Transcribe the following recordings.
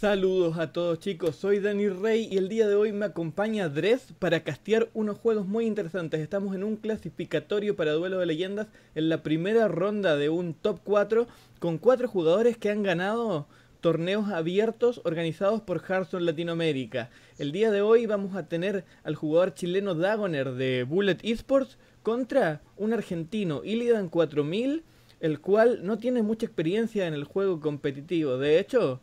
Saludos a todos chicos, soy Dani Rey y el día de hoy me acompaña Dres para castear unos juegos muy interesantes. Estamos en un clasificatorio para duelo de leyendas en la primera ronda de un top 4 con cuatro jugadores que han ganado torneos abiertos organizados por Hearthstone Latinoamérica. El día de hoy vamos a tener al jugador chileno Dagoner de Bullet Esports contra un argentino, Illidan 4000, el cual no tiene mucha experiencia en el juego competitivo. De hecho,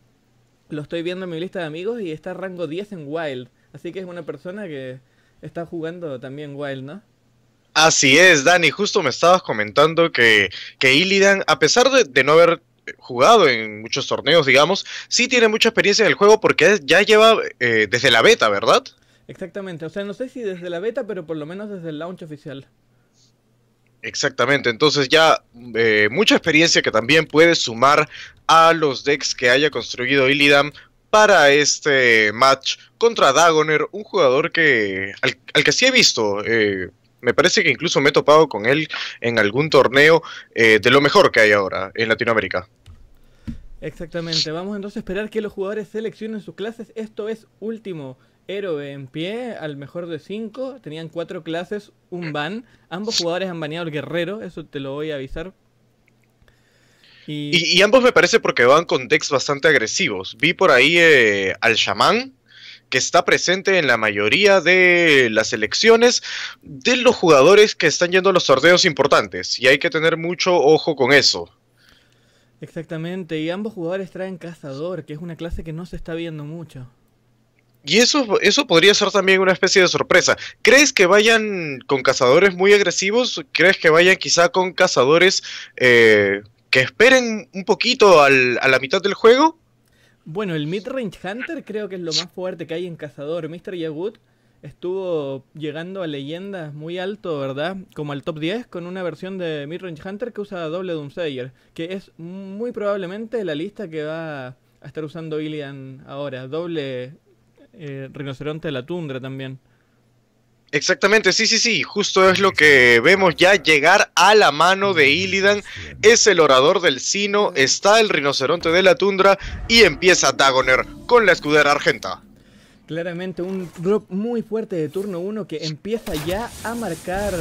lo estoy viendo en mi lista de amigos y está rango 10 en Wild. Así que es una persona que está jugando también Wild, ¿no? Así es, Dani. Justo me estabas comentando que, que Illidan, a pesar de, no haber jugado en muchos torneos, digamos, sí tiene mucha experiencia en el juego porque ya lleva eh, desde la beta, ¿verdad? Exactamente, o sea, no sé si desde la beta, pero por lo menos desde el launch oficial. Exactamente, entonces ya eh, mucha experiencia que también puede sumar a los decks que haya construido Illidan para este match contra Dagoner, un jugador que al, que sí he visto, eh, me parece que incluso me he topado con él en algún torneo eh, de lo mejor que hay ahora en Latinoamérica. Exactamente, vamos entonces a esperar que los jugadores seleccionen sus clases, esto es último héroe en pie al mejor de cinco. Tenían cuatro clases, un ban. Ambos jugadores han baneado al guerrero, eso te lo voy a avisar. Y, ambos me parece porque van con decks bastante agresivos. Vi por ahí eh, al chamán, que está presente en la mayoría de las elecciones de los jugadores que están yendo a los sorteos importantes. Y hay que tener mucho ojo con eso. Exactamente, y ambos jugadores traen cazador, que es una clase que no se está viendo mucho. Y eso, eso podría ser también una especie de sorpresa. ¿Crees que vayan con cazadores muy agresivos? ¿Crees que vayan quizá con cazadores eh, que esperen un poquito a la mitad del juego? Bueno, el Midrange Hunter creo que es lo más fuerte que hay en cazador. Mr. Yagut estuvo llegando a leyendas muy alto, ¿verdad? Como al top 10 con una versión de Midrange Hunter que usa doble Doomsayer, que es muy probablemente la lista que va a estar usando Ilian ahora, doble eh, rinoceronte de la Tundra también. Exactamente, sí, sí, sí, justo es lo que vemos ya llegar a la mano de Illidan. Es el orador del Sino, está el rinoceronte de la tundra y empieza Dagoner con la escudera argenta. Claramente un drop muy fuerte de turno 1 que empieza ya a marcar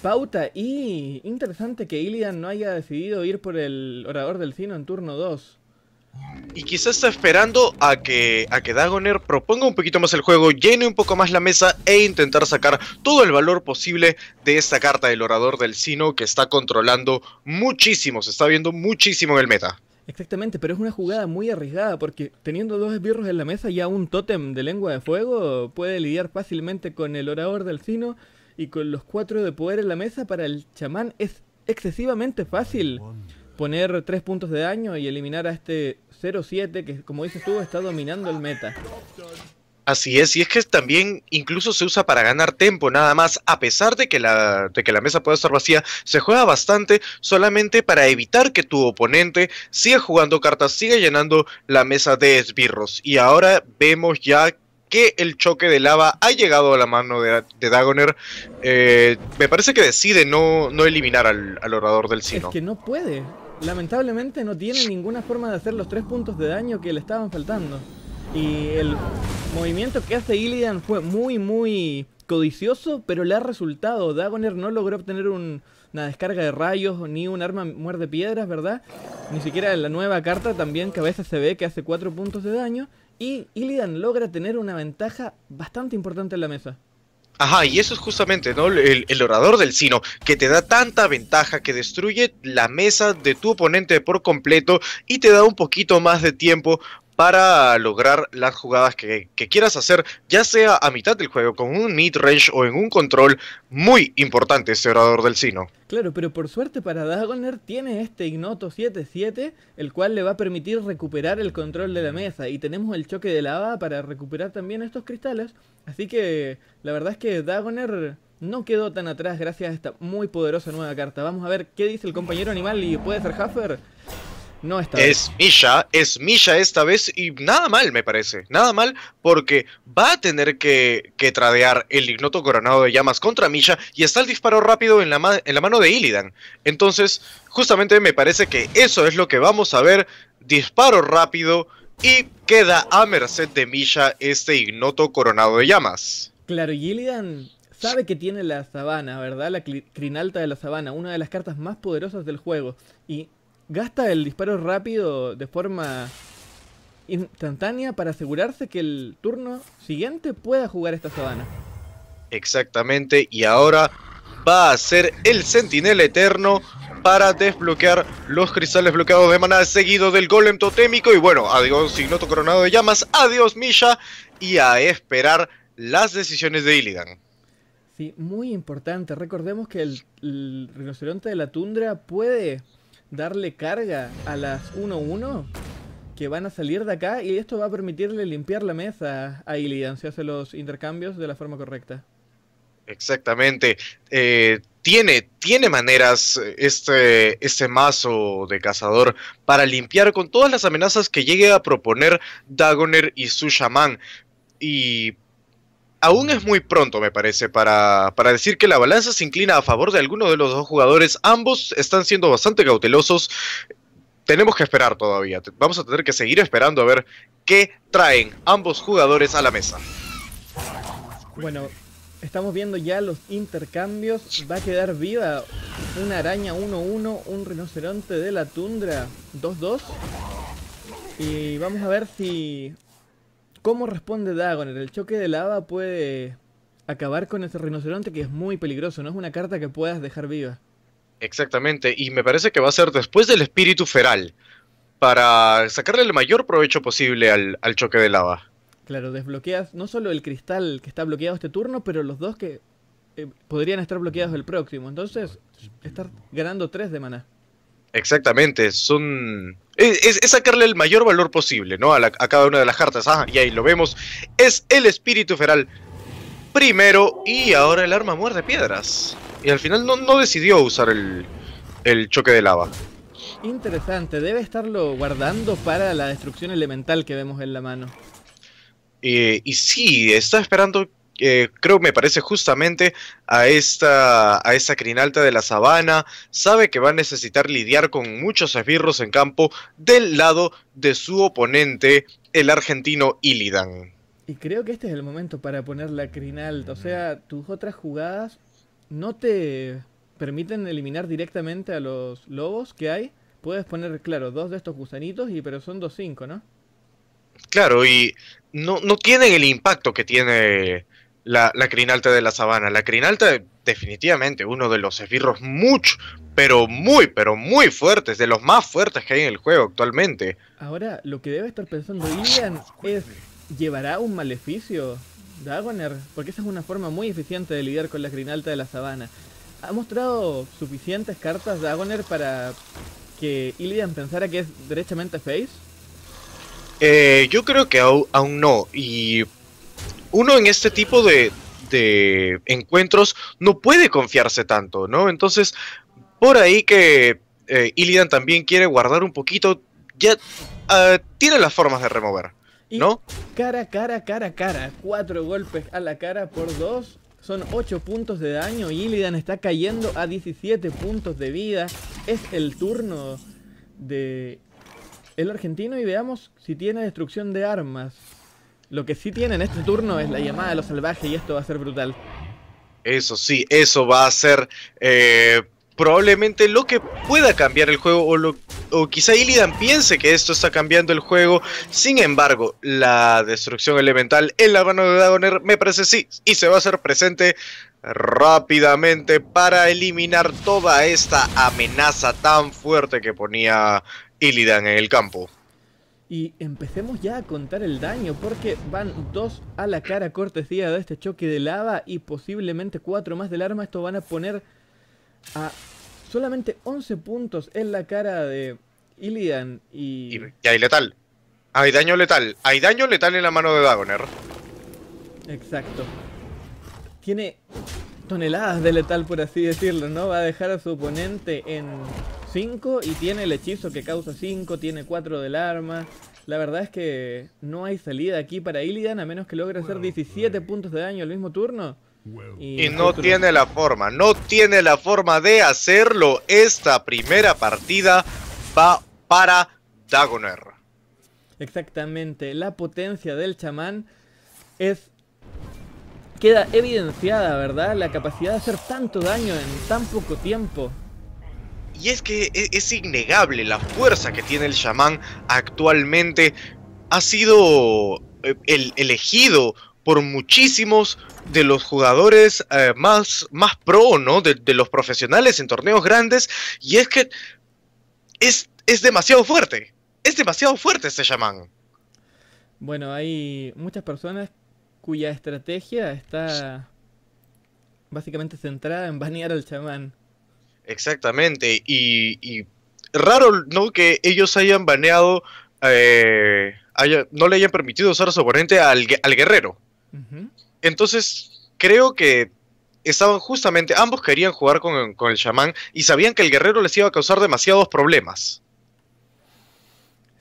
pauta y interesante que Illidan no haya decidido ir por el orador del Sino en turno 2 y quizás está esperando a que, a que Dagoner proponga un poquito más el juego, llene un poco más la mesa e intentar sacar todo el valor posible de esta carta del orador del Sino que está controlando muchísimo, se está viendo muchísimo en el meta. Exactamente, pero es una jugada muy arriesgada porque teniendo dos esbirros en la mesa ya un tótem de lengua de fuego puede lidiar fácilmente con el orador del Sino y con los cuatro de poder en la mesa para el chamán es excesivamente fácil poner 3 puntos de daño y eliminar a este 0-7 que, como dices tú, está dominando el meta. Así es, y es que también incluso se usa para ganar tempo. nada más, a pesar de que, la, de que la mesa pueda estar vacía, se juega bastante solamente para evitar que tu oponente siga jugando cartas, siga llenando la mesa de esbirros. Y ahora vemos ya que el choque de lava ha llegado a la mano de, Dagoner. Eh, me parece que decide no, eliminar al, al, orador del sino. Es que no puede. Lamentablemente no tiene ninguna forma de hacer los tres puntos de daño que le estaban faltando. Y el movimiento que hace Illidan fue muy, muy codicioso, pero le ha resultado. Dagoner no logró obtener una descarga de rayos ni un arma muerde piedras, ¿verdad? Ni siquiera la nueva carta también que a veces se ve que hace cuatro puntos de daño. Y Illidan logra tener una ventaja bastante importante en la mesa. Ajá, y eso es justamente, ¿no? el, orador del sino, que te da tanta ventaja que destruye la mesa de tu oponente por completo y te da un poquito más de tiempo para lograr las jugadas que, quieras hacer, ya sea a mitad del juego, con un mid-range o en un control muy importante ese orador del sino. Claro, pero por suerte para Dagoner tiene este ignoto 7-7, el cual le va a permitir recuperar el control de la mesa. Y tenemos el choque de lava para recuperar también estos cristales. Así que la verdad es que Dagoner no quedó tan atrás gracias a esta muy poderosa nueva carta. Vamos a ver qué dice el compañero animal y puede ser Huffer. Es Misha, es Milla esta vez y nada mal me parece, nada mal porque va a tener que, tradear el ignoto coronado de llamas contra Milla y está el disparo rápido en la, en la mano de Illidan. Entonces, justamente me parece que eso es lo que vamos a ver, disparo rápido y queda a merced de Misha este ignoto coronado de llamas. Claro, y Illidan sabe que tiene la sabana, ¿verdad? La crinalta de la sabana, una de las cartas más poderosas del juego. Y gasta el disparo rápido de forma instantánea para asegurarse que el turno siguiente pueda jugar esta sabana. Exactamente, y ahora va a ser el Sentinela Eterno para desbloquear los cristales bloqueados de maná seguido del golem totémico y bueno, adiós Signoto Coronado de Llamas, adiós Misha y a esperar las decisiones de Illidan. Sí, muy importante, recordemos que el, el rinoceronte de la tundra puede darle carga a las 1-1 que van a salir de acá y esto va a permitirle limpiar la mesa a Ilian si hace los intercambios de la forma correcta. Exactamente. Eh, tiene, tiene maneras eh, este, este mazo de cazador para limpiar con todas las amenazas que llegue a proponer Dagoner y su chamán. Y aún es muy pronto, me parece, para, decir que la balanza se inclina a favor de alguno de los dos jugadores. Ambos están siendo bastante cautelosos. Tenemos que esperar todavía. Vamos a tener que seguir esperando a ver qué traen ambos jugadores a la mesa. Bueno, estamos viendo ya los intercambios. Va a quedar viva una araña 1-1, un rinoceronte de la tundra 2-2. Y vamos a ver si ¿Cómo responde Dagoner? El choque de lava puede acabar con ese rinoceronte que es muy peligroso, no es una carta que puedas dejar viva. Exactamente, y me parece que va a ser después del espíritu feral, para sacarle el mayor provecho posible al, choque de lava. Claro, desbloqueas no solo el cristal que está bloqueado este turno, pero los dos que eh, podrían estar bloqueados el próximo. Entonces, estar ganando tres de maná. Exactamente, son es, sacarle el mayor valor posible, ¿no? A, cada una de las cartas. Ah, y ahí lo vemos. Es el espíritu feral primero y ahora el arma muerde piedras. Y al final no, no decidió usar el, el, choque de lava. Interesante, debe estarlo guardando para la destrucción elemental que vemos en la mano. Eh, y sí, está esperando Creo eh, creo me parece justamente a esta, a esta crinalta de la sabana, sabe que va a necesitar lidiar con muchos esbirros en campo del lado de su oponente, el argentino Illidan. Y creo que este es el momento para poner la crinalta, o sea, tus otras jugadas no te permiten eliminar directamente a los lobos que hay. Puedes poner, claro, dos de estos gusanitos, y pero son dos cinco, ¿no? Claro, y no, no tienen el impacto que tiene la, la crinalta de la sabana. La crinalta, definitivamente, uno de los esbirros mucho, pero muy, pero muy fuertes, de los más fuertes que hay en el juego actualmente. Ahora, lo que debe estar pensando Ilian es: ¿llevará un maleficio Dagoner? Porque esa es una forma muy eficiente de lidiar con la crinalta de la sabana. ¿Ha mostrado suficientes cartas Dagoner para que Ilian pensara que es derechamente Face? Eh, yo creo que aún no, y uno en este tipo de, encuentros no puede confiarse tanto, ¿no? Entonces, por ahí que eh, Illidan también quiere guardar un poquito, ya ah, tiene las formas de remover, ¿no? cara, cara, cara, cara, cuatro golpes a la cara por dos, son ocho puntos de daño, Illidan está cayendo a 17 puntos de vida, es el turno de el argentino y veamos si tiene destrucción de armas. Lo que sí tiene en este turno es la llamada de los salvajes y esto va a ser brutal. Eso sí, eso va a ser eh, probablemente lo que pueda cambiar el juego o, o quizá Illidan piense que esto está cambiando el juego. Sin embargo, la destrucción elemental en la mano de Dagoner me parece sí y se va a hacer presente rápidamente para eliminar toda esta amenaza tan fuerte que ponía Illidan en el campo y empecemos ya a contar el daño porque van dos a la cara cortesía de este choque de lava y posiblemente cuatro más del arma. Esto van a poner a solamente 11 puntos en la cara de Ilian y... y... Y, hay letal. Hay daño letal. Hay daño letal en la mano de Dagoner. Exacto. Tiene toneladas de letal, por así decirlo, ¿no? Va a dejar a su oponente en 5 y tiene el hechizo que causa 5, tiene 4 del arma. La verdad es que no hay salida aquí para Illidan a menos que logre hacer 17 puntos de daño al mismo turno. Y, y no tiene la forma, no tiene la forma de hacerlo. Esta primera partida va para Dagoner. Exactamente, la potencia del chamán es Queda evidenciada, ¿verdad? La capacidad de hacer tanto daño en tan poco tiempo. Y es que e-, es innegable la fuerza que tiene el chamán actualmente. Ha sido eh, el elegido por muchísimos de los jugadores eh, más, más pro, ¿no? De, los profesionales en torneos grandes. Y es que es, es demasiado fuerte. Es demasiado fuerte este chamán. Bueno, hay muchas personas cuya estrategia está básicamente centrada en banear al chamán. Exactamente, y, raro no que ellos hayan baneado, eh, no le hayan permitido usar a su oponente al, guerrero. Entonces, creo que estaban justamente, ambos querían jugar con, con, el chamán y sabían que el guerrero les iba a causar demasiados problemas.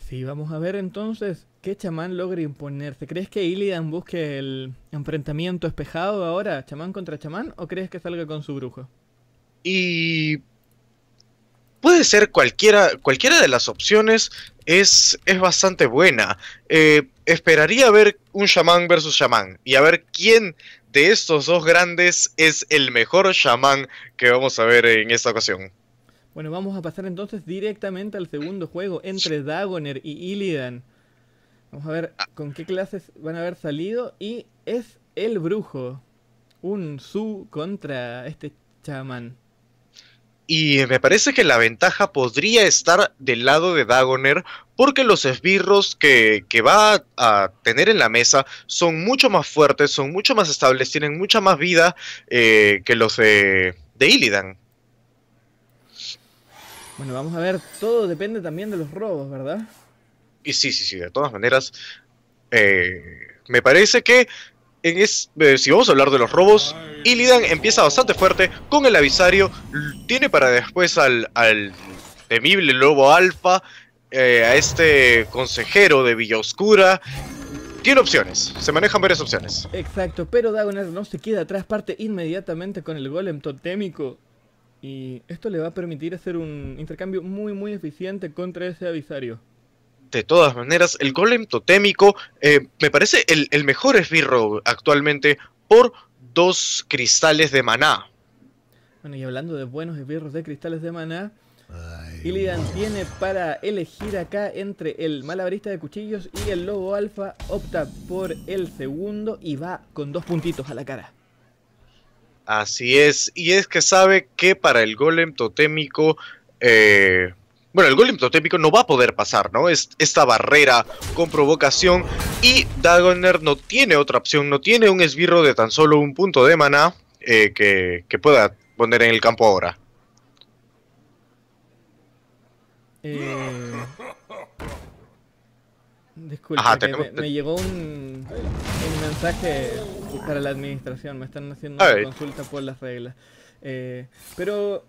Sí, vamos a ver entonces ¿Qué chamán logra imponerse? ¿Crees que Illidan busque el enfrentamiento espejado ahora, chamán contra chamán, o crees que salga con su brujo? Y puede ser cualquiera, cualquiera de las opciones es, es bastante buena. Eh, esperaría ver un chamán versus chamán y a ver quién de estos dos grandes es el mejor chamán que vamos a ver en esta ocasión. Bueno, vamos a pasar entonces directamente al segundo juego entre Dagoner y Illidan. Vamos a ver ah. con qué clases van a haber salido. Y es el brujo. Un Su contra este chamán. Y me parece que la ventaja podría estar del lado de Dagoner, porque los esbirros que, va a tener en la mesa son mucho más fuertes, son mucho más estables, tienen mucha más vida eh, que los de, de Illidan. Bueno, vamos a ver, todo depende también de los robos, ¿verdad? Y sí, sí, sí, de todas maneras, eh, me parece que eh, si vamos a hablar de los robos, Illidan empieza bastante fuerte con el avisario, tiene para después al, temible lobo alfa, eh, a este consejero de Villa Oscura. Tiene opciones, se manejan varias opciones. Exacto, pero Dagoner no se queda atrás, parte inmediatamente con el golem totémico. Y esto le va a permitir hacer un intercambio muy muy eficiente contra ese avisario de todas maneras, el golem totémico eh, me parece el, mejor esbirro actualmente por dos cristales de maná. Bueno, y hablando de buenos esbirros de cristales de maná, Illidan tiene para elegir acá entre el malabarista de cuchillos y el lobo alfa. Opta por el segundo y va con dos puntitos a la cara. Así es, y es que sabe que para el golem totémico eh, bueno, el golem totémico no va a poder pasar, ¿no? Es esta barrera con provocación. Y Dagoner no tiene otra opción, no tiene un esbirro de tan solo un punto de mana eh, que, pueda poner en el campo ahora. Eh... me, llegó un, mensaje para la administración. Me están haciendo una consulta por las reglas. Eh, pero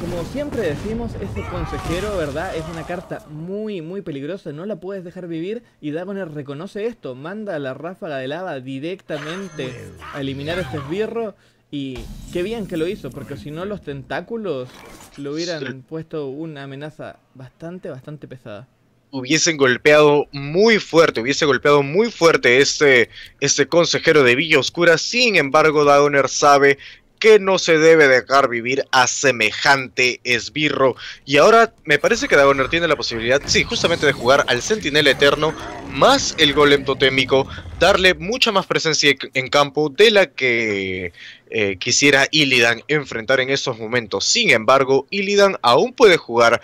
como siempre decimos, ese consejero, ¿verdad? Es una carta muy, muy peligrosa, no la puedes dejar vivir y Dagoner reconoce esto, manda la ráfaga de lava directamente a eliminar a este esbirro y qué bien que lo hizo, porque si no los tentáculos le hubieran puesto una amenaza bastante, bastante pesada hubiesen golpeado muy fuerte, hubiese golpeado muy fuerte este, este consejero de Villa Oscura. Sin embargo, Dagoner sabe que no se debe dejar vivir a semejante esbirro. Y ahora me parece que Dagoner tiene la posibilidad, sí, justamente de jugar al Sentinel Eterno más el Golem Totémico, darle mucha más presencia en campo de la que eh, quisiera Illidan enfrentar en estos momentos. Sin embargo, Illidan aún puede jugar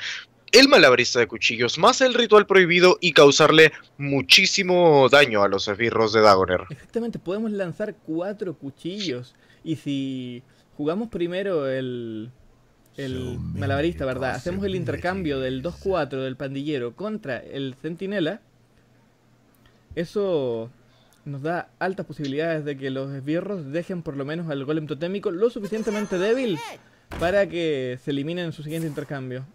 el malabarista de cuchillos más el ritual prohibido y causarle muchísimo daño a los esbirros de Dagoner. Exactamente, podemos lanzar cuatro cuchillos. Y si jugamos primero el, el malabarista, ¿verdad? Hacemos el intercambio del 2-4 del pandillero contra el centinela. Eso nos da altas posibilidades de que los esbirros dejen por lo menos al golem totémico lo suficientemente débil para que se eliminen en su siguiente intercambio.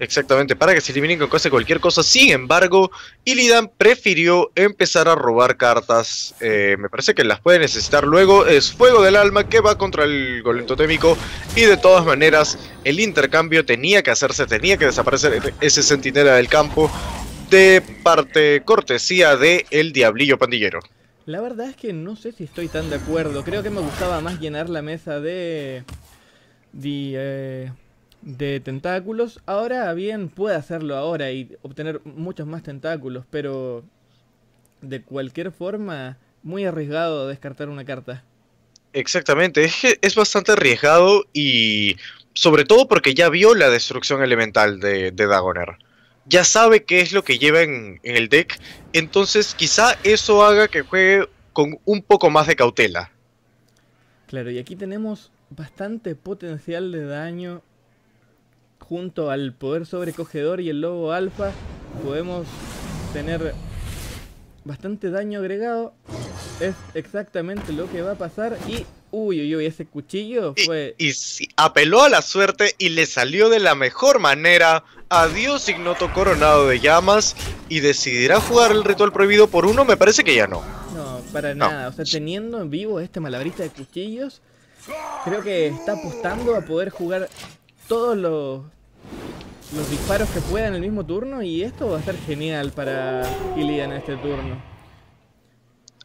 Exactamente, para que se eliminen con cualquier cosa. Sin embargo, Illidan prefirió empezar a robar cartas. Eh, me parece que las puede necesitar luego. Es Fuego del Alma que va contra el Golem Totémico. Y de todas maneras, el intercambio tenía que hacerse, tenía que desaparecer e-, ese centinela del campo. De parte cortesía de El Diablillo Pandillero. La verdad es que no sé si estoy tan de acuerdo. Creo que me gustaba más llenar la mesa de. de de tentáculos. Ahora bien, puede hacerlo ahora y obtener muchos más tentáculos, pero de cualquier forma, muy arriesgado descartar una carta. Exactamente, es, bastante arriesgado y sobre todo porque ya vio la destrucción elemental de, Dagoner. Ya sabe qué es lo que lleva en, en el deck, entonces quizá eso haga que juegue con un poco más de cautela. Claro, y aquí tenemos bastante potencial de daño junto al poder sobrecogedor y el lobo alfa, podemos tener bastante daño agregado. Es exactamente lo que va a pasar y... Uy, uy, uy, ese cuchillo fue... Y, si apeló a la suerte y le salió de la mejor manera. Adiós Ignoto Coronado de Llamas y decidirá jugar el ritual prohibido por uno, me parece que ya no. No, para nada. O sea, teniendo en vivo este malabrista de cuchillos, creo que está apostando a poder jugar todos los los disparos que pueda en el mismo turno y esto va a ser genial para Illidan en este turno.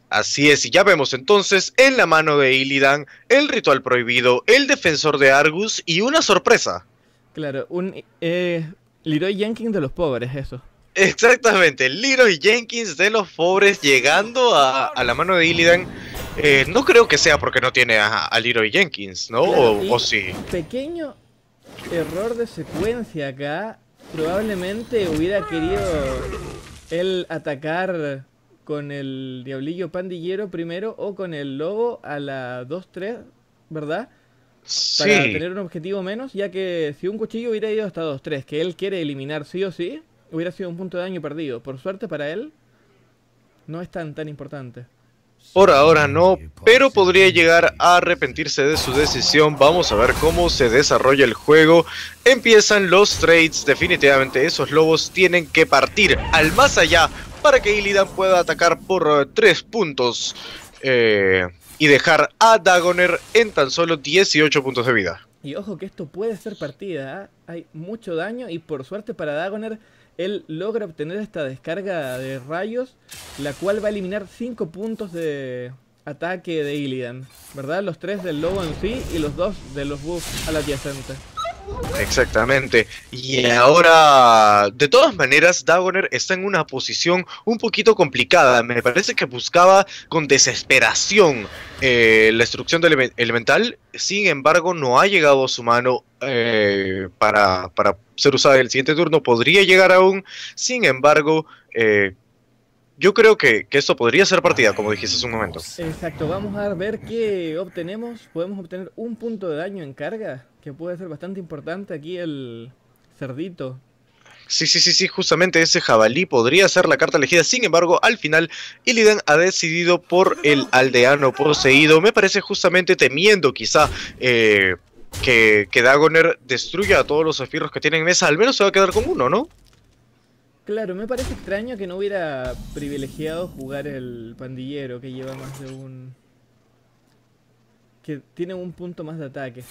Así es, y ya vemos entonces en la mano de Illidan el ritual prohibido, el defensor de Argus y una sorpresa. Claro, un eh, Leroy Jenkins de los pobres, eso. Exactamente, Leroy Jenkins de los pobres llegando a, la mano de Illidan. Eh, no creo que sea porque no tiene a, Leroy Jenkins, ¿no? o, o sí. Pequeño Error de secuencia acá. Probablemente hubiera querido él atacar con el diablillo pandillero primero o con el lobo a la 2-3, ¿verdad? Sí. Para tener un objetivo menos, ya que si un cuchillo hubiera ido hasta 2-3, que él quiere eliminar sí o sí, hubiera sido un punto de daño perdido. Por suerte para él, no es tan, tan importante. Por ahora no, pero podría llegar a arrepentirse de su decisión. Vamos a ver cómo se desarrolla el juego. Empiezan los trades. Definitivamente esos lobos tienen que partir al más allá para que Illidan pueda atacar por 3 eh, puntos. Eh, y dejar a Dagoner en tan solo 18 puntos de vida. Y ojo que esto puede ser partida. ¿eh? Hay mucho daño y por suerte para Dagoner él logra obtener esta descarga de rayos, la cual va a eliminar 5 puntos de ataque de Illidan, ¿verdad? Los 3 del lobo en sí y los 2 de los buffs al adyacente. Exactamente. Y ahora, de todas maneras, Dagoner está en una posición un poquito complicada. Me parece que buscaba con desesperación eh, la destrucción del elemental. Sin embargo, no ha llegado a su mano eh, para, ser usada en el siguiente turno. Podría llegar aún. Sin embargo, eh, yo creo que, que, esto podría ser partida, como dijiste hace un momento. Exacto. Vamos a ver qué obtenemos. Podemos obtener un punto de daño en carga que puede ser bastante importante aquí el cerdito. Sí, sí, sí, sí, justamente ese jabalí podría ser la carta elegida. Sin embargo, al final, Illidan ha decidido por el aldeano poseído. Me parece justamente temiendo quizá eh, que, Dagoner destruya a todos los esfirros que tienen en mesa. Al menos se va a quedar con uno, ¿no? Claro, me parece extraño que no hubiera privilegiado jugar el pandillero que lleva más de un... que tiene un punto más de ataque.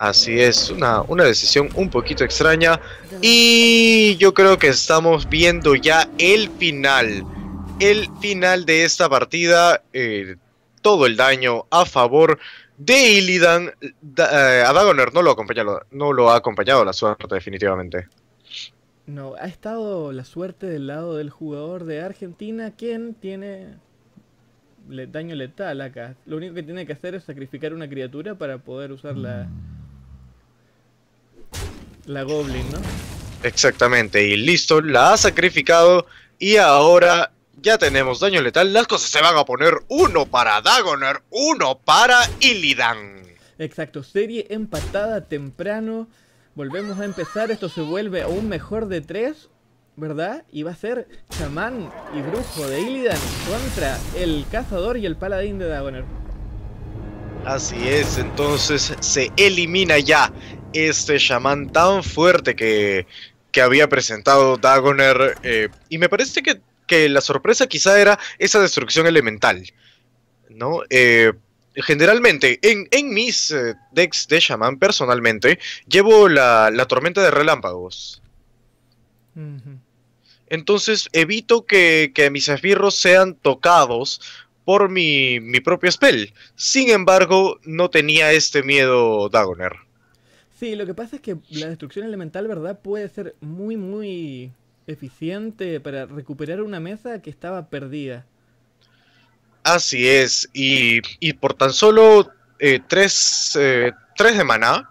Así es, una, una decisión un poquito extraña. Y yo creo que estamos viendo ya el final. El final de esta partida. Eh, todo el daño a favor de Illidan. Eh, a Dagoner no lo, acompañado, no lo ha acompañado la suerte, definitivamente. No, ha estado la suerte del lado del jugador de Argentina, quien tiene le daño letal acá. Lo único que tiene que hacer es sacrificar una criatura para poder usarla la Goblin, ¿no? Exactamente, y listo, la ha sacrificado y ahora ya tenemos daño letal. Las cosas se van a poner uno para Dagoner, uno para Illidan. Exacto, serie empatada temprano. Volvemos a empezar, esto se vuelve a un mejor de tres, ¿verdad? Y va a ser chamán y brujo de Illidan contra el cazador y el paladín de Dagoner. Así es, entonces se elimina ya este chamán tan fuerte que, había presentado Dagoner. Eh, y me parece que, la sorpresa quizá era esa destrucción elemental. ¿no? Eh, generalmente, en, mis eh, decks de chamán personalmente, llevo la, tormenta de relámpagos. Entonces evito que, mis esbirros sean tocados por mi, mi propio spell. Sin embargo, no tenía este miedo Dagoner. Sí, lo que pasa es que la destrucción elemental, ¿verdad? Puede ser muy, muy eficiente para recuperar una mesa que estaba perdida. Así es, y, por tan solo eh, tres, eh, tres de maná,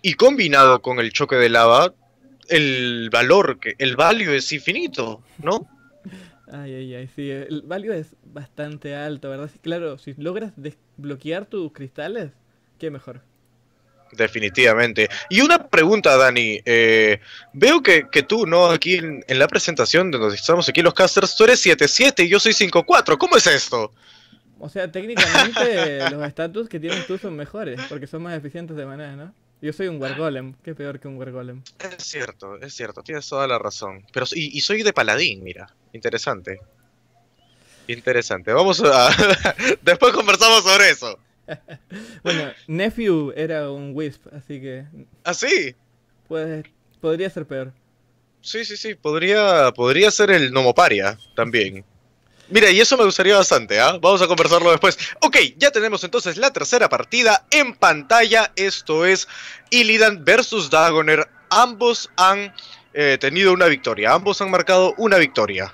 y combinado con el choque de lava, el valor, que el value es infinito, ¿no? Ay, ay, ay, sí, el value es bastante alto, ¿verdad? claro, si logras desbloquear tus cristales, qué mejor. Definitivamente. Y una pregunta, Dani. Eh, veo que, tú, ¿no? Aquí en, la presentación de donde estamos aquí los casters, tú eres 7-7 y yo soy 5-4, ¿Cómo es esto? O sea, técnicamente los estatus que tienes tú son mejores, porque son más eficientes de manera, ¿no? Yo soy un wargolem, qué peor que un wargolem. Es cierto, es cierto, tienes toda la razón. Pero y soy de paladín, mira. Interesante. Interesante. Vamos a... Después conversamos sobre eso. bueno, Nephew era un Wisp, así que. ¿Ah, sí? Pues, podría ser peor. Sí, sí, sí. Podría, podría ser el Nomoparia también. Mira, y eso me gustaría bastante, ¿ah? Vamos a conversarlo después. Ok, ya tenemos entonces la tercera partida en pantalla. Esto es Illidan versus Dagoner. Ambos han eh, tenido una victoria. Ambos han marcado una victoria.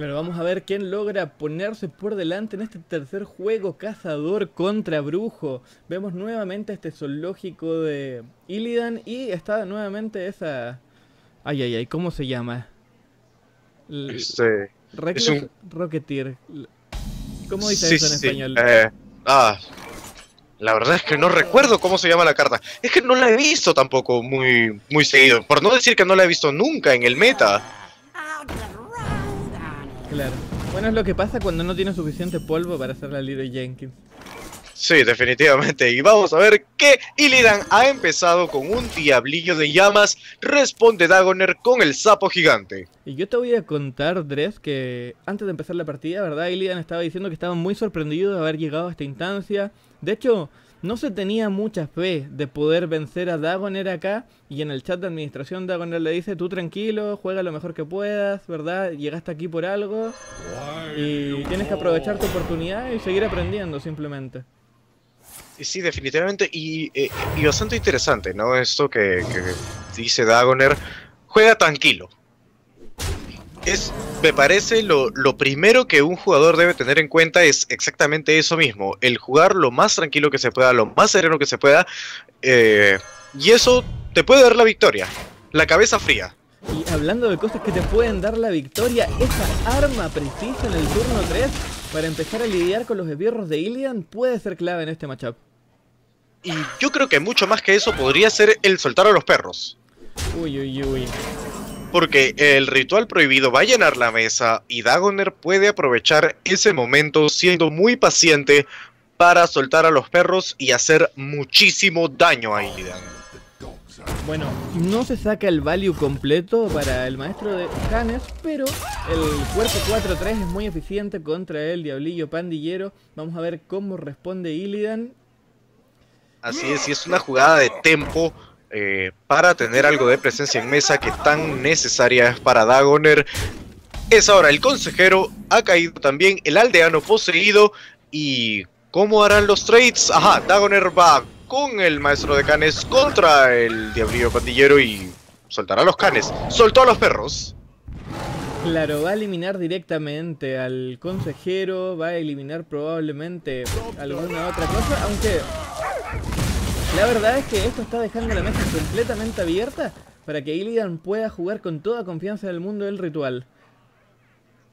Pero vamos a ver quién logra ponerse por delante en este tercer juego cazador contra brujo. Vemos nuevamente este zoológico de Illidan y está nuevamente esa... Ay, ay, ay, ¿cómo se llama? este... Rocketeer. ¿Cómo dice eso en español? Eh, ah, la verdad es que no recuerdo cómo se llama la carta. Es que no la he visto tampoco muy, muy seguido. Por no decir que no la he visto nunca en el meta. Claro. Bueno, es lo que pasa cuando no tiene suficiente polvo para hacer la Little Jenkins. Sí, definitivamente. Y vamos a ver que Illidan ha empezado con un diablillo de llamas. Responde Dagoner con el sapo gigante. Y yo te voy a contar, Dres, que antes de empezar la partida, ¿verdad? Illidan estaba diciendo que estaba muy sorprendido de haber llegado a esta instancia. De hecho, no se tenía mucha fe de poder vencer a Dagoner acá y en el chat de administración Dagoner le dice, tú tranquilo, juega lo mejor que puedas, ¿verdad? Llegaste aquí por algo y tienes que aprovechar tu oportunidad y seguir aprendiendo simplemente. Sí, definitivamente, eh, y, bastante interesante, ¿no? Esto que dice Dagoner, juega tranquilo, me parece, lo, primero que un jugador debe tener en cuenta es exactamente eso mismo, el jugar lo más tranquilo que se pueda, lo más sereno que se pueda, eh, y eso te puede dar la victoria, la cabeza fría. Y hablando de cosas que te pueden dar la victoria, esa arma precisa en el turno 3 para empezar a lidiar con los esbirros de Ilian puede ser clave en este matchup. Y yo creo que mucho más que eso podría ser el soltar a los perros. Uy, uy, uy. Porque el ritual prohibido va a llenar la mesa y Dagoner puede aprovechar ese momento siendo muy paciente para soltar a los perros y hacer muchísimo daño a Illidan. Bueno, no se saca el value completo para el maestro de Hannes, pero el cuerpo 4-3 es muy eficiente contra el diablillo pandillero. Vamos a ver cómo responde Illidan. Así es, y es una jugada de tempo eh, para tener algo de presencia en mesa que tan necesaria es para Dagoner. Es ahora el consejero, ha caído también el aldeano poseído y ¿cómo harán los trades? Ajá, Dagoner va con el maestro de canes contra el diablillo pandillero y soltará a los canes. Soltó a los perros. Claro, va a eliminar directamente al consejero, va a eliminar probablemente alguna otra cosa, aunque la verdad es que esto está dejando la mesa completamente abierta para que Illidan pueda jugar con toda confianza en el mundo del ritual.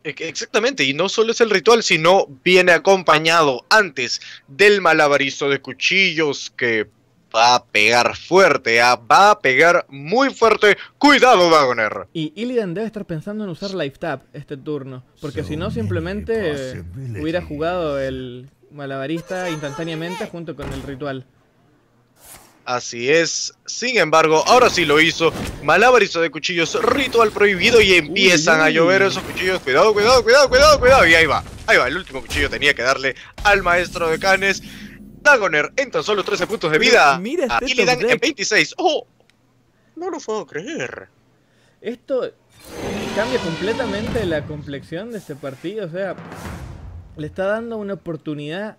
Exactamente, y no solo es el ritual, sino viene acompañado antes del malabarizo de cuchillos que va a pegar fuerte, ah, va a pegar muy fuerte. ¡Cuidado, Wagner. Y Illidan debe estar pensando en usar Life Tap este turno, porque si no simplemente hubiera jugado el malabarista instantáneamente junto con el ritual. Así es. Sin embargo, ahora sí lo hizo. Malabarizo de cuchillos, ritual prohibido y empiezan a llover esos cuchillos. Cuidado, cuidado, cuidado, cuidado, cuidado. Y ahí va. Ahí va, el último cuchillo tenía que darle al maestro de canes. Dagoner en tan solo 13 puntos de vida. aquí este le dan en 26. ¡Oh! No lo puedo creer. Esto cambia completamente la complexión de este partido. O sea, le está dando una oportunidad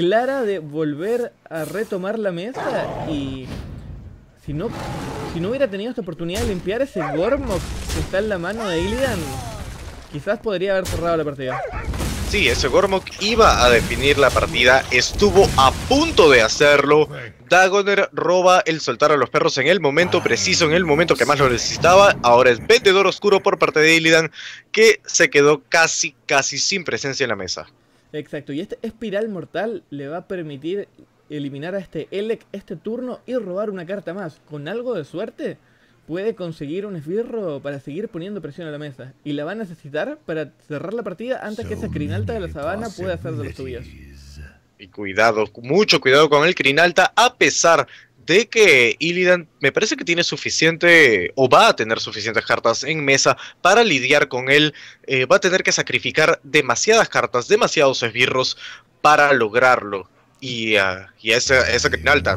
clara de volver a retomar la mesa y si no, si no hubiera tenido esta oportunidad de limpiar ese Gormok que está en la mano de Illidan, quizás podría haber cerrado la partida. Sí, ese Gormok iba a definir la partida, estuvo a punto de hacerlo. Dagoner roba el soltar a los perros en el momento preciso, en el momento que más lo necesitaba. Ahora es vendedor oscuro por parte de Illidan, que se quedó casi, casi sin presencia en la mesa. Exacto, y este espiral mortal le va a permitir eliminar a este Elec este turno y robar una carta más. Con algo de suerte puede conseguir un esbirro para seguir poniendo presión a la mesa. Y la va a necesitar para cerrar la partida antes que esa crinalta de la sabana pueda hacer de los tuyos. Y cuidado, mucho cuidado con el crinalta, a pesar de que Illidan me parece que tiene suficiente o va a tener suficientes cartas en mesa para lidiar con él. Eh, va a tener que sacrificar demasiadas cartas, demasiados esbirros para lograrlo. Y, a esa, esa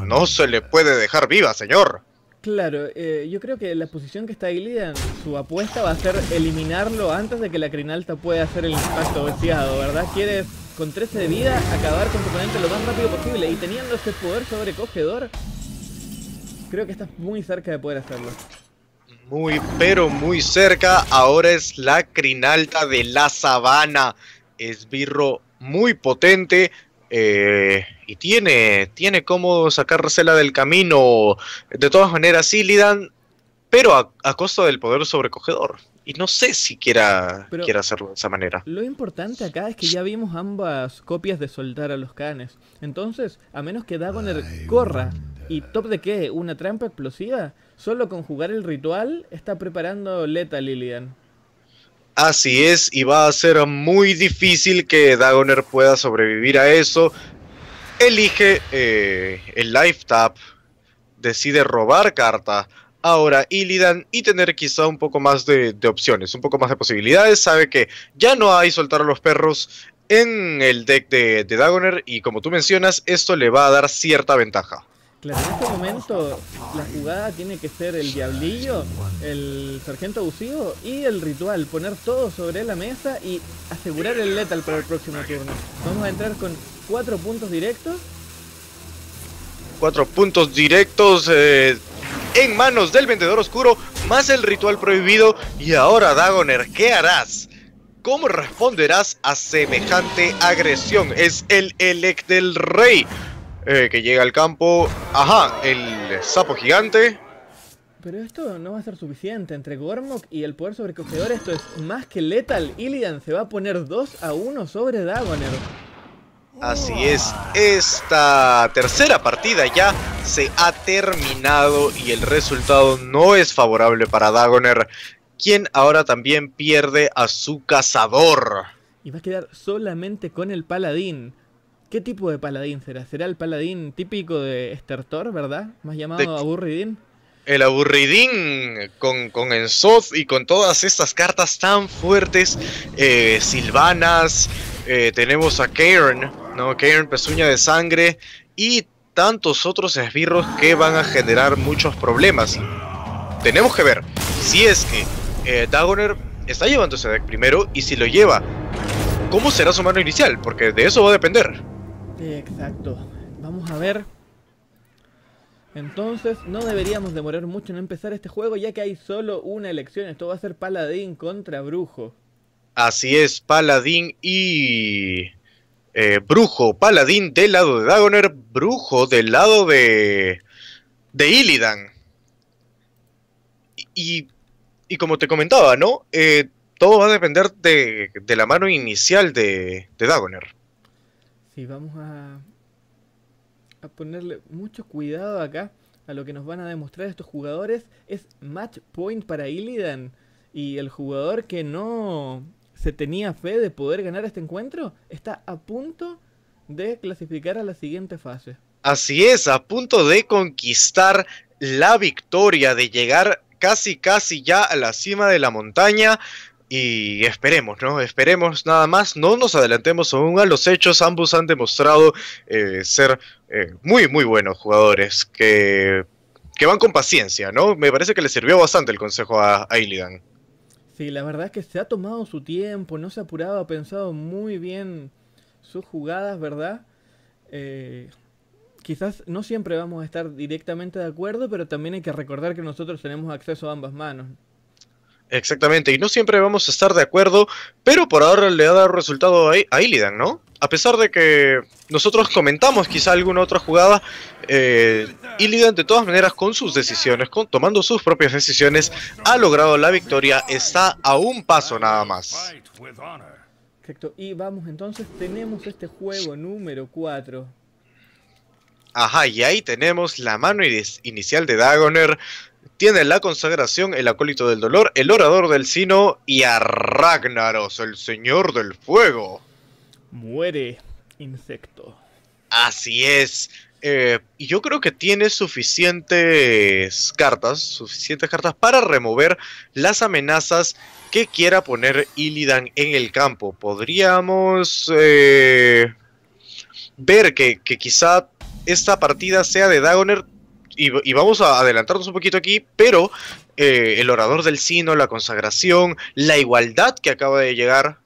no se le puede dejar viva, señor. Claro, eh, yo creo que la posición que está Illidan, su apuesta va a ser eliminarlo antes de que la Crinalta pueda hacer el impacto deseado, ¿verdad? Quiere con 13 de vida acabar con su oponente lo más rápido posible y teniendo ese poder sobrecogedor, Creo que estás muy cerca de poder hacerlo. Muy, pero muy cerca. Ahora es la crinalta de la sabana. Esbirro muy potente. Eh, y tiene, tiene cómo sacársela del camino. De todas maneras, sí, Lidan. pero a, costa del poder sobrecogedor. Y no sé si quiera, quiera hacerlo de esa manera. Lo importante acá es que ya vimos ambas copias de soltar a los canes. Entonces, a menos que Dagoner corra ¿Y top de qué? ¿Una trampa explosiva? Solo con jugar el ritual está preparando Leta Lilian. Así es, y va a ser muy difícil que Dagoner pueda sobrevivir a eso. Elige eh, el Life Tap, decide robar carta. Ahora Illidan y tener quizá un poco más de, opciones, un poco más de posibilidades. Sabe que ya no hay soltar a los perros en el deck de Dagoner y como tú mencionas, esto le va a dar cierta ventaja. Claro, en este momento la jugada tiene que ser el diablillo, el sargento abusivo y el ritual. Poner todo sobre la mesa y asegurar el letal para el próximo turno. Vamos a entrar con cuatro puntos directos. Cuatro puntos directos eh, en manos del vendedor oscuro, más el ritual prohibido. Y ahora, Dagoner, ¿qué harás? ¿Cómo responderás a semejante agresión? Es el elect del rey. Eh, que llega al campo. Ajá, el sapo gigante. Pero esto no va a ser suficiente. Entre Gormok y el poder sobrecogedor, esto es más que letal. Illidan se va a poner 2 a 1 sobre Dagoner. Así es, esta tercera partida ya se ha terminado y el resultado no es favorable para Dagoner, quien ahora también pierde a su cazador. Y va a quedar solamente con el paladín. ¿Qué tipo de paladín será? ¿Será el paladín típico de Estertor, verdad? Más llamado aburridín. El aburridín con, con Enzoth y con todas estas cartas tan fuertes, eh, Silvanas, eh, tenemos a Cairn, ¿no? Cairn, pezuña de sangre y tantos otros esbirros que van a generar muchos problemas. Tenemos que ver si es que eh, Dagoner está llevando ese deck primero y si lo lleva, ¿cómo será su mano inicial? Porque de eso va a depender. Exacto. Vamos a ver. Entonces, no deberíamos demorar mucho en empezar este juego, ya que hay solo una elección. Esto va a ser paladín contra brujo. Así es, paladín y... Eh, brujo, paladín del lado de Dagoner, brujo del lado de... de Illidan. Y, y como te comentaba, ¿no? Eh, todo va a depender de, de la mano inicial de, de Dagoner si vamos a, a ponerle mucho cuidado acá a lo que nos van a demostrar estos jugadores, es match point para Illidan. Y el jugador que no se tenía fe de poder ganar este encuentro está a punto de clasificar a la siguiente fase. Así es, a punto de conquistar la victoria, de llegar casi casi ya a la cima de la montaña y esperemos, ¿no? Esperemos nada más, no nos adelantemos aún a los hechos, ambos han demostrado eh, ser eh, muy, muy buenos jugadores que, van con paciencia, ¿no? Me parece que le sirvió bastante el consejo a, a Illidan. Sí, la verdad es que se ha tomado su tiempo, no se ha apurado, ha pensado muy bien sus jugadas, ¿verdad? Eh, quizás no siempre vamos a estar directamente de acuerdo, pero también hay que recordar que nosotros tenemos acceso a ambas manos. Exactamente, y no siempre vamos a estar de acuerdo, pero por ahora le ha dado resultado a, Illidan, ¿no? A pesar de que nosotros comentamos quizá alguna otra jugada, eh, Illidan de todas maneras con sus decisiones, con, tomando sus propias decisiones, ha logrado la victoria, está a un paso nada más. Perfecto, y vamos entonces, tenemos este juego número 4. Ajá, y ahí tenemos la mano inicial de Dagoner tiene la consagración, el acólito del dolor, el orador del sino y a Ragnaros, el señor del fuego. Muere, insecto. Así es. Eh, y yo creo que tiene suficientes cartas, suficientes cartas para remover las amenazas que quiera poner Illidan en el campo. Podríamos eh, ver que quizá esta partida sea de Dagoner y, vamos a adelantarnos un poquito aquí, pero eh, el orador del sino, la consagración, la igualdad que acaba de llegar.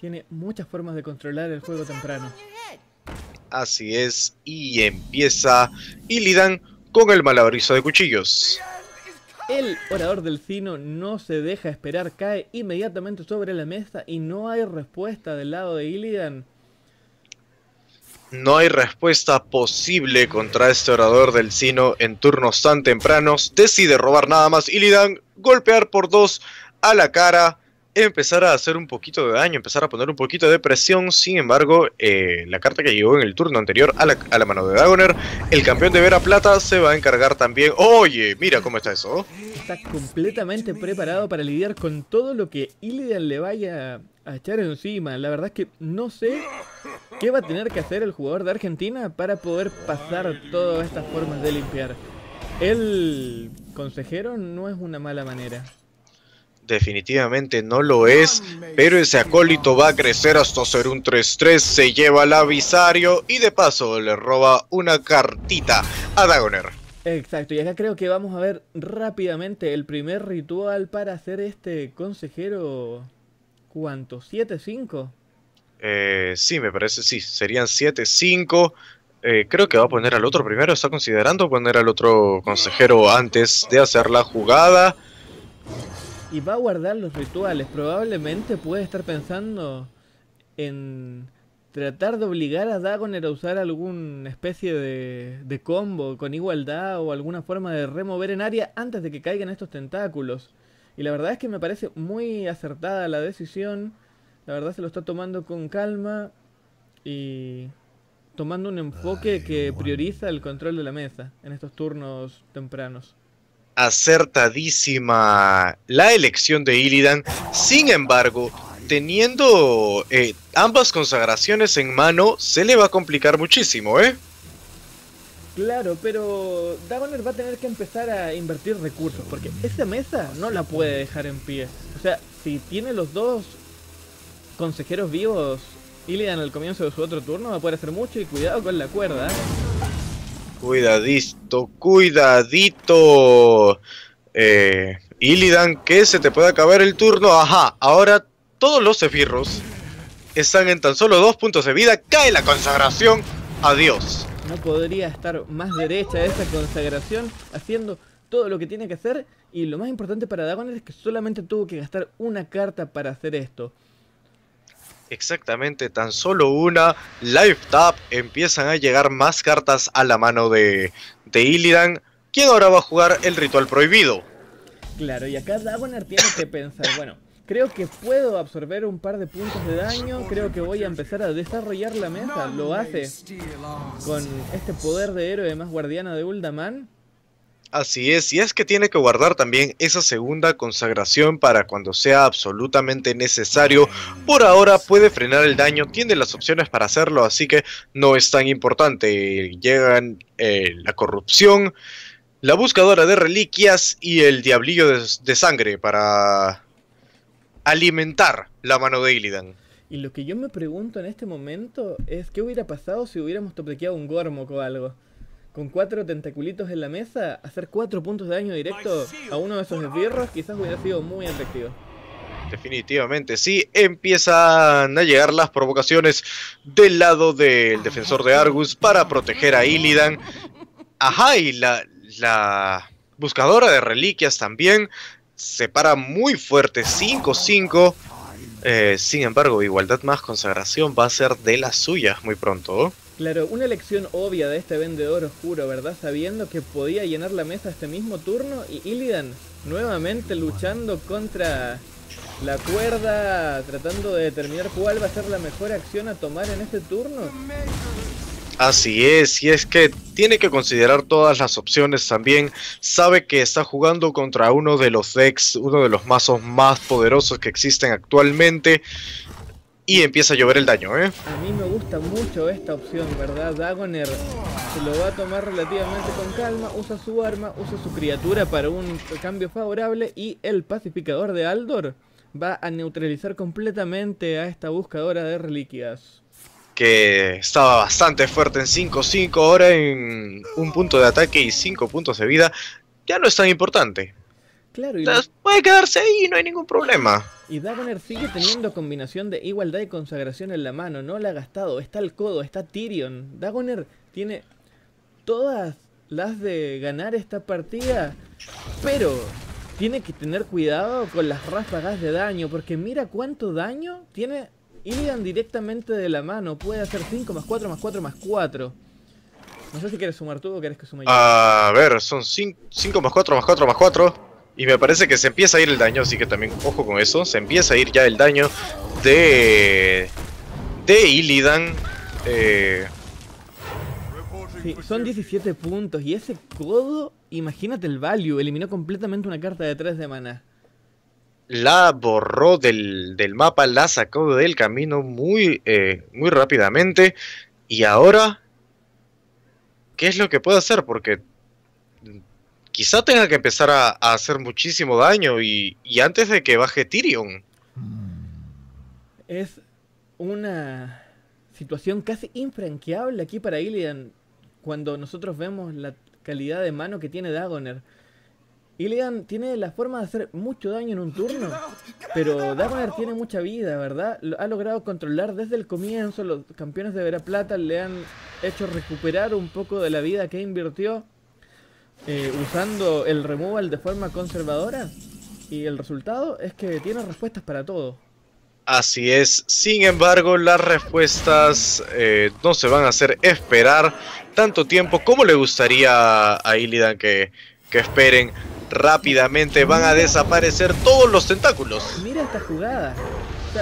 Tiene muchas formas de controlar el juego temprano. Así es, y empieza Illidan con el malabarizo de cuchillos. El orador del sino no se deja esperar, cae inmediatamente sobre la mesa y no hay respuesta del lado de Illidan. No hay respuesta posible contra este orador del sino en turnos tan tempranos. Decide robar nada más y le dan golpear por dos a la cara empezar a hacer un poquito de daño, empezar a poner un poquito de presión. Sin embargo, eh, la carta que llegó en el turno anterior a la, a la mano de Dagoner, el campeón de Vera Plata se va a encargar también. Oye, mira cómo está eso. Está completamente preparado para lidiar con todo lo que Illidan le vaya a echar encima. La verdad es que no sé qué va a tener que hacer el jugador de Argentina para poder pasar todas estas formas de limpiar. El consejero no es una mala manera. Definitivamente no lo es, pero ese acólito va a crecer hasta ser un 3-3, se lleva al avisario y de paso le roba una cartita a Dagoner. Exacto, y acá creo que vamos a ver rápidamente el primer ritual para hacer este consejero... ¿Cuánto? ¿7-5? Eh, sí, me parece, sí, serían 7-5. Eh, creo que va a poner al otro primero, está considerando poner al otro consejero antes de hacer la jugada y va a guardar los rituales. Probablemente puede estar pensando en tratar de obligar a Dagoner a usar alguna especie de, de combo con igualdad o alguna forma de remover en área antes de que caigan estos tentáculos. Y la verdad es que me parece muy acertada la decisión. La verdad se lo está tomando con calma y tomando un enfoque que prioriza el control de la mesa en estos turnos tempranos acertadísima la elección de Illidan. Sin embargo, teniendo eh, ambas consagraciones en mano, se le va a complicar muchísimo, ¿eh? Claro, pero Dagoner va a tener que empezar a invertir recursos, porque esa mesa no la puede dejar en pie. O sea, si tiene los dos consejeros vivos, Illidan al comienzo de su otro turno va a poder hacer mucho y cuidado con la cuerda. ¿eh? Cuidadito, cuidadito. Eh, Illidan, que se te puede acabar el turno. Ajá, ahora todos los esbirros están en tan solo dos puntos de vida. Cae la consagración. Adiós. No podría estar más derecha esa consagración haciendo todo lo que tiene que hacer. Y lo más importante para Dagon es que solamente tuvo que gastar una carta para hacer esto exactamente tan solo una Lifetap, tap empiezan a llegar más cartas a la mano de, de Illidan, quien ahora va a jugar el ritual prohibido. Claro, y acá Dagoner tiene que pensar, bueno, creo que puedo absorber un par de puntos de daño, creo que voy a empezar a desarrollar la mesa, lo hace con este poder de héroe más guardiana de Uldaman. Así es, y es que tiene que guardar también esa segunda consagración para cuando sea absolutamente necesario. Por ahora puede frenar el daño, tiene las opciones para hacerlo, así que no es tan importante. Llegan eh, la corrupción, la buscadora de reliquias y el diablillo de, sangre para alimentar la mano de Illidan. Y lo que yo me pregunto en este momento es qué hubiera pasado si hubiéramos toplequeado un gormo o algo con cuatro tentaculitos en la mesa, hacer cuatro puntos de daño directo a uno de esos esbirros quizás hubiera sido muy atractivo. Definitivamente, sí, empiezan a llegar las provocaciones del lado del defensor de Argus para proteger a Illidan. Ajá, y la, buscadora de reliquias también se para muy fuerte, 5-5. Eh, sin embargo, igualdad más consagración va a ser de las suyas muy pronto. Claro, una elección obvia de este vendedor oscuro, ¿verdad? Sabiendo que podía llenar la mesa este mismo turno y Illidan nuevamente luchando contra la cuerda, tratando de determinar cuál va a ser la mejor acción a tomar en este turno. Así es, y es que tiene que considerar todas las opciones también. Sabe que está jugando contra uno de los decks, uno de los mazos más poderosos que existen actualmente. Y empieza a llover el daño, ¿eh? A mí me gusta mucho esta opción, ¿verdad? Dagoner se lo va a tomar relativamente con calma, usa su arma, usa su criatura para un cambio favorable y el pacificador de Aldor va a neutralizar completamente a esta buscadora de reliquias. Que estaba bastante fuerte en 5-5, ahora en un punto de ataque y 5 puntos de vida, ya no es tan importante puede quedarse ahí, no hay ningún problema. Y Dagoner sigue teniendo combinación de igualdad y consagración en la mano, no la ha gastado, está el codo, está Tyrion. Dagoner tiene todas las de ganar esta partida, pero tiene que tener cuidado con las ráfagas de daño, porque mira cuánto daño tiene Illidan directamente de la mano, puede hacer 5 más 4 más 4 más 4. No sé si quieres sumar tú o quieres que sume yo. A ver, son 5 más 4 más 4 más 4. Y me parece que se empieza a ir el daño, así que también ojo con eso. Se empieza a ir ya el daño de... De Illidan. Eh. son 17 puntos y ese codo, imagínate el value, eliminó completamente una carta de 3 de maná. La borró del, mapa, la sacó del camino muy, eh, muy rápidamente. Y ahora, ¿qué es lo que puedo hacer? Porque quizá tenga que empezar a, hacer muchísimo daño y, antes de que baje Tyrion. Es una situación casi infranqueable aquí para Ilian, cuando nosotros vemos la calidad de mano que tiene Dagoner. Ilian tiene la forma de hacer mucho daño en un turno, pero Dagoner tiene mucha vida, ¿verdad? Ha logrado controlar desde el comienzo, los campeones de Vera Plata le han hecho recuperar un poco de la vida que invirtió. Eh, usando el removal de forma conservadora y el resultado es que tiene respuestas para todo. Así es, sin embargo las respuestas eh, no se van a hacer esperar tanto tiempo como le gustaría a Illidan que, esperen. Rápidamente van a desaparecer todos los tentáculos. Mira esta jugada.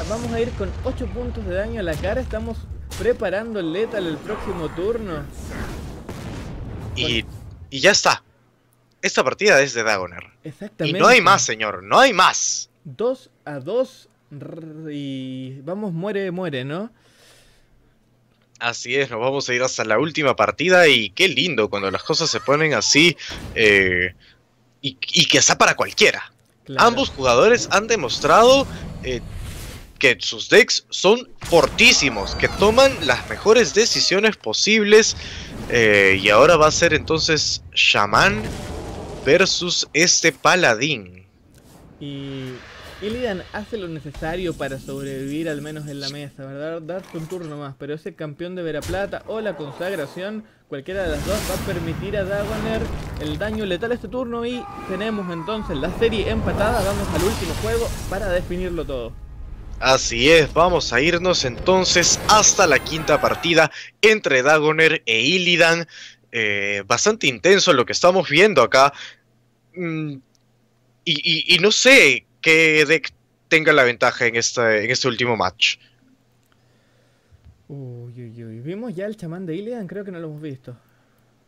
vamos a ir con 8 puntos de daño a la cara. Estamos preparando el letal el próximo turno. Y y ya está. Esta partida es de Dagoner. Exactamente. Y no hay más, señor, no hay más. 2 a 2 y vamos, muere, muere, ¿no? Así es, nos vamos a ir hasta la última partida y qué lindo cuando las cosas se ponen así eh, y, que está para cualquiera. Ambos jugadores han demostrado eh, que sus decks son fortísimos, que toman las mejores decisiones posibles eh, y ahora va a ser entonces Shaman versus este paladín. Y Illidan hace lo necesario para sobrevivir al menos en la mesa, ¿verdad? Darse un turno más, pero ese campeón de Veraplata o la consagración, cualquiera de las dos, va a permitir a Dagoner el daño letal este turno y tenemos entonces la serie empatada, vamos al último juego para definirlo todo. Así es, vamos a irnos entonces hasta la quinta partida entre Dagoner e Illidan. Eh, bastante intenso lo que estamos viendo acá. Mm, y, no sé qué deck tenga la ventaja en este, último match. Uy, uy, uy. ¿Vimos ya el chamán de Illidan? Creo que no lo hemos visto.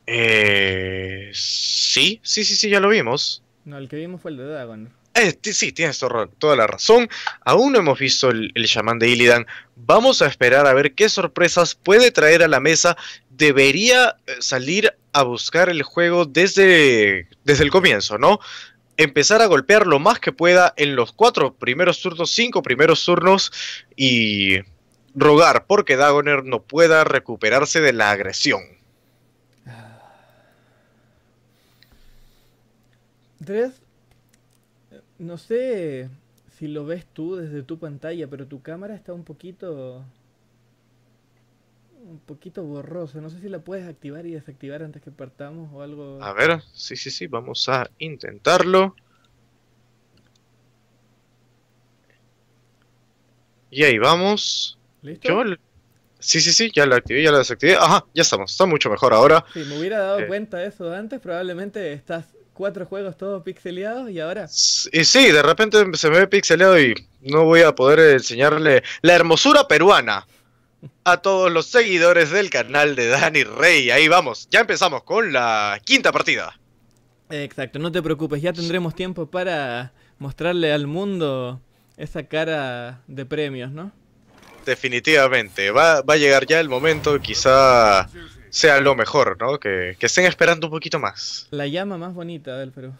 Eh, sí, sí, sí, sí, ya lo vimos. No, el que vimos fue el de Dagoner. Eh, sí, tienes toda la razón. Aún no hemos visto el, Shaman de Illidan. Vamos a esperar a ver qué sorpresas puede traer a la mesa. Debería eh, salir a buscar el juego desde, desde el comienzo, ¿no? Empezar a golpear lo más que pueda en los cuatro primeros turnos, cinco primeros turnos y rogar porque Dagoner no pueda recuperarse de la agresión. ¿Dredd? No sé si lo ves tú desde tu pantalla, pero tu cámara está un poquito... Un poquito borrosa. No sé si la puedes activar y desactivar antes que partamos o algo. A ver, sí, sí, sí, vamos a intentarlo. Y ahí vamos. ¿Listo? Sí, sí, sí, ya la activé, ya la desactivé. Ajá, ya estamos, está mucho mejor ahora. Si me hubiera dado eh. cuenta de eso antes, probablemente estás cuatro juegos todos pixeleados y ahora... Y sí, de repente se me ve pixeleado y no voy a poder enseñarle la hermosura peruana a todos los seguidores del canal de Dani Rey. Ahí vamos, ya empezamos con la quinta partida. Exacto, no te preocupes, ya tendremos tiempo para mostrarle al mundo esa cara de premios, ¿no? Definitivamente, va, va a llegar ya el momento, quizá sea lo mejor, ¿no? Que, estén esperando un poquito más. La llama más bonita del Perú.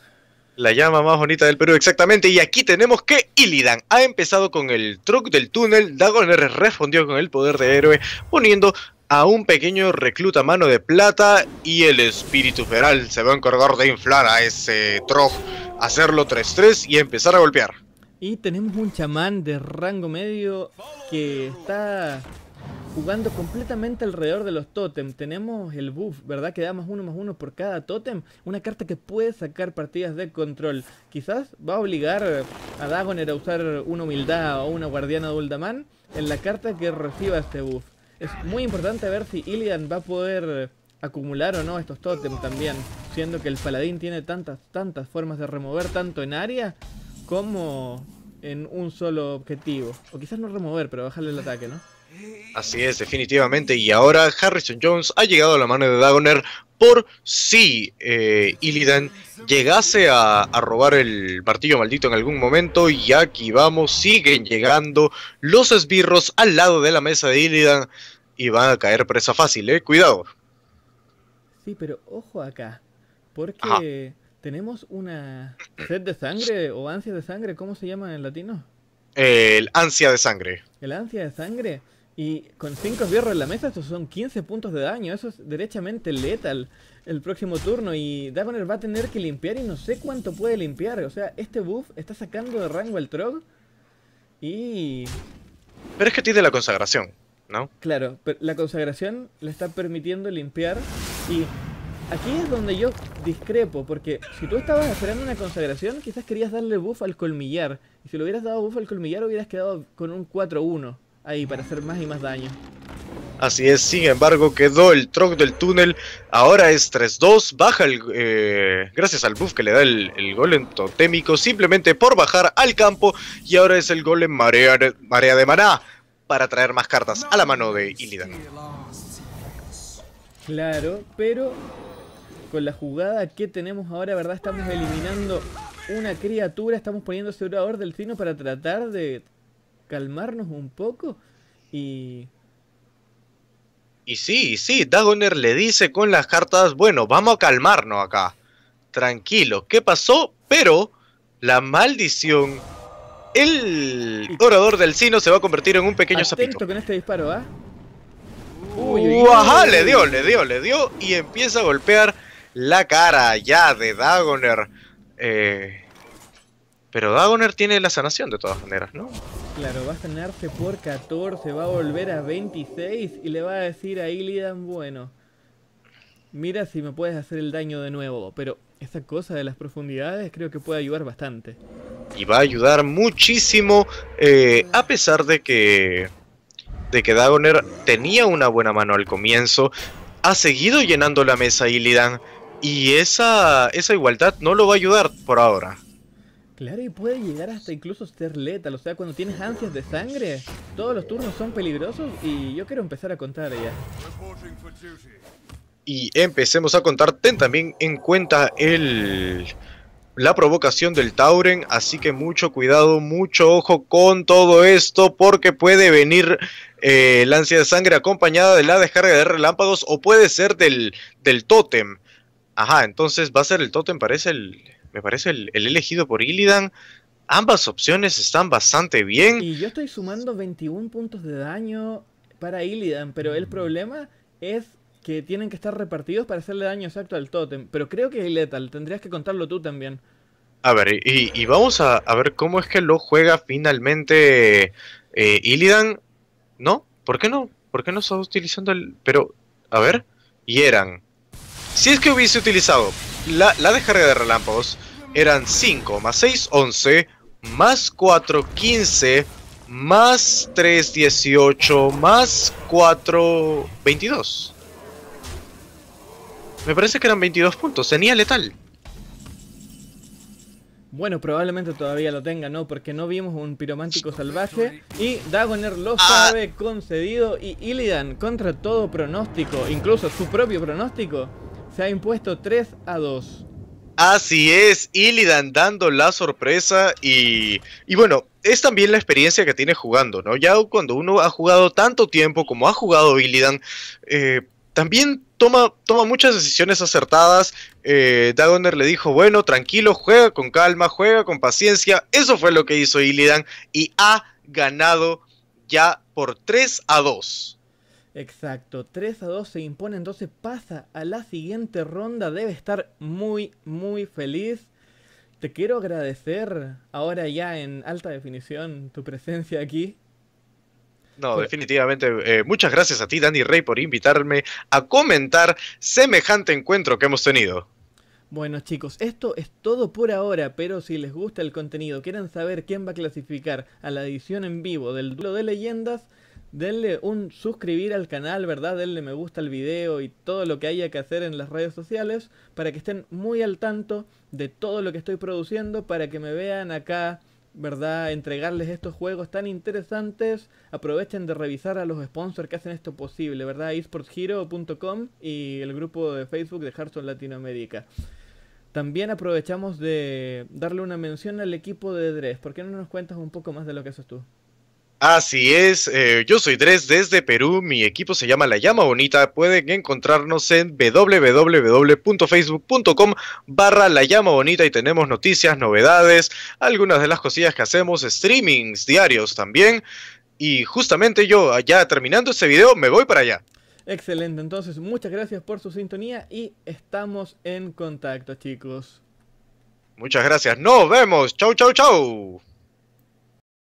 La llama más bonita del Perú, exactamente. Y aquí tenemos que Illidan ha empezado con el truck del túnel. Dagoner respondió con el poder de héroe, poniendo a un pequeño recluta mano de plata. Y el espíritu feral se va a encargar de inflar a ese truck. hacerlo 3-3 y empezar a golpear. Y tenemos un chamán de rango medio que está jugando completamente alrededor de los tótem. Tenemos el buff, ¿verdad? Que da más uno más uno por cada tótem. Una carta que puede sacar partidas de control. Quizás va a obligar a Dagoner a usar una humildad o una guardiana de Uldaman en la carta que reciba este buff. Es muy importante ver si Ilian va a poder acumular o no estos tótem también. Siendo que el paladín tiene tantas, tantas formas de remover tanto en área como en un solo objetivo. O quizás no remover, pero bajarle el ataque, ¿no? Así es, definitivamente. Y ahora Harrison Jones ha llegado a la mano de Dagoner por si eh, Illidan llegase a, robar el martillo maldito en algún momento. Y aquí vamos, siguen llegando los esbirros al lado de la mesa de Illidan y van a caer presa fácil, eh. Cuidado. Sí, pero ojo acá, porque tenemos una sed de sangre o ansia de sangre, ¿cómo se llama en latino? El ansia de sangre. El ansia de sangre y con 5 fierros en la mesa, estos son 15 puntos de daño. Eso es derechamente letal el próximo turno. Y Dagoner va a tener que limpiar y no sé cuánto puede limpiar. O sea, este buff está sacando de rango al Trog. Y... Pero es que tiene la consagración, ¿no? Claro, pero la consagración le está permitiendo limpiar. Y aquí es donde yo discrepo. Porque si tú estabas esperando una consagración, quizás querías darle buff al colmillar. Y si lo hubieras dado buff al colmillar, hubieras quedado con un 4-1 ahí para hacer más y más daño. Así es, sin embargo quedó el troc del túnel, ahora es 3-2, baja el, eh, gracias al buff que le da el, el, golem totémico simplemente por bajar al campo y ahora es el golem marea, marea de maná para traer más cartas a la mano de Illidan. Claro, pero con la jugada que tenemos ahora, ¿verdad? Estamos eliminando una criatura, estamos poniendo Segurador del fino para tratar de calmarnos un poco y... Y sí, sí, Dagoner le dice con las cartas, bueno, vamos a calmarnos acá. Tranquilo, ¿qué pasó? Pero la maldición... El orador del sino se va a convertir en un pequeño sapito. con este disparo, ¿ah? le dio, le dio, le dio y empieza a golpear la cara ya de Dagoner. Eh, pero Dagoner tiene la sanación de todas maneras, ¿no? Claro, va a sanarse por 14, va a volver a 26 y le va a decir a Illidan, bueno, mira si me puedes hacer el daño de nuevo, pero esa cosa de las profundidades creo que puede ayudar bastante. Y va a ayudar muchísimo, eh, a pesar de que, de que Dagoner tenía una buena mano al comienzo, ha seguido llenando la mesa Illidan y esa, esa igualdad no lo va a ayudar por ahora. Claro, y puede llegar hasta incluso ser letal, o sea, cuando tienes ansias de sangre, todos los turnos son peligrosos y yo quiero empezar a contar ya. Y empecemos a contar, ten también en cuenta el la provocación del Tauren, así que mucho cuidado, mucho ojo con todo esto, porque puede venir eh, la ansia de sangre acompañada de la descarga de relámpagos o puede ser del, del tótem. Ajá, entonces va a ser el tótem, parece el, me parece el, elegido por Illidan. Ambas opciones están bastante bien. Y yo estoy sumando 21 puntos de daño para Illidan, pero el mm. problema es que tienen que estar repartidos para hacerle daño exacto al tótem. Pero creo que es letal, tendrías que contarlo tú también. A ver, y, vamos a, ver cómo es que lo juega finalmente eh, Illidan. ¿No? ¿Por qué no? ¿Por qué no está utilizando el...? Pero, a ver, y eran Si es que hubiese utilizado la, la descarga de relámpagos, eran 5 más 6, 11, más 4, 15, más 3, 18, más 4, 22. Me parece que eran 22 puntos, tenía letal. Bueno, probablemente todavía lo tenga, ¿no? Porque no vimos un piromántico salvaje. Y Dagoner lo ah. sabe concedido. Y Illidan, contra todo pronóstico, incluso su propio pronóstico, se ha impuesto 3 a 2. Así es, Illidan dando la sorpresa y, bueno, es también la experiencia que tiene jugando, ¿no? Ya cuando uno ha jugado tanto tiempo como ha jugado Illidan, eh, también toma, toma muchas decisiones acertadas. Eh, Dagoner le dijo, bueno, tranquilo, juega con calma, juega con paciencia. Eso fue lo que hizo Illidan y ha ganado ya por 3 a 2. Exacto, 3 a 2 se impone, entonces pasa a la siguiente ronda, debe estar muy, muy feliz. Te quiero agradecer ahora ya en alta definición tu presencia aquí. No, definitivamente. Eh, muchas gracias a ti, Dani Rey, por invitarme a comentar semejante encuentro que hemos tenido. Bueno chicos, esto es todo por ahora, pero si les gusta el contenido, quieren saber quién va a clasificar a la edición en vivo del Duelo de Leyendas, denle un suscribir al canal, ¿verdad? Denle me gusta al video y todo lo que haya que hacer en las redes sociales para que estén muy al tanto de todo lo que estoy produciendo, para que me vean acá, ¿verdad? Entregarles estos juegos tan interesantes. Aprovechen de revisar a los sponsors que hacen esto posible, ¿verdad? esportshero.com y el grupo de Facebook de Hearthstone Latinoamérica. También aprovechamos de darle una mención al equipo de Dres. ¿Por qué no nos cuentas un poco más de lo que haces tú? Así es, eh, yo soy Dres desde Perú, mi equipo se llama La Llama Bonita, pueden encontrarnos en www.facebook.com barra La Llama Bonita y tenemos noticias, novedades, algunas de las cosillas que hacemos, streamings diarios también y justamente yo allá terminando este video me voy para allá. Excelente, entonces muchas gracias por su sintonía y estamos en contacto chicos. Muchas gracias, nos vemos, chau chau chau.